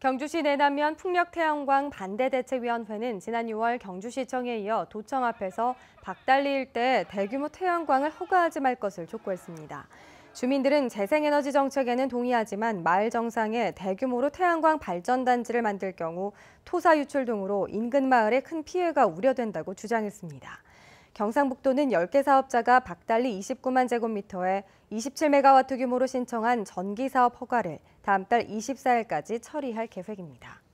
경주시 내남면 풍력태양광 반대대책위원회는 지난 6월 경주시청에 이어 도청 앞에서 박달리 일대 대규모 태양광을 허가하지 말 것을 촉구했습니다. 주민들은 재생에너지 정책에는 동의하지만 마을 정상에 대규모로 태양광 발전단지를 만들 경우 토사 유출 등으로 인근 마을에 큰 피해가 우려된다고 주장했습니다. 경상북도는 10개 사업자가 박달리 29만 제곱미터에 27메가와트 규모로 신청한 전기사업 허가를 다음 달 24일까지 처리할 계획입니다.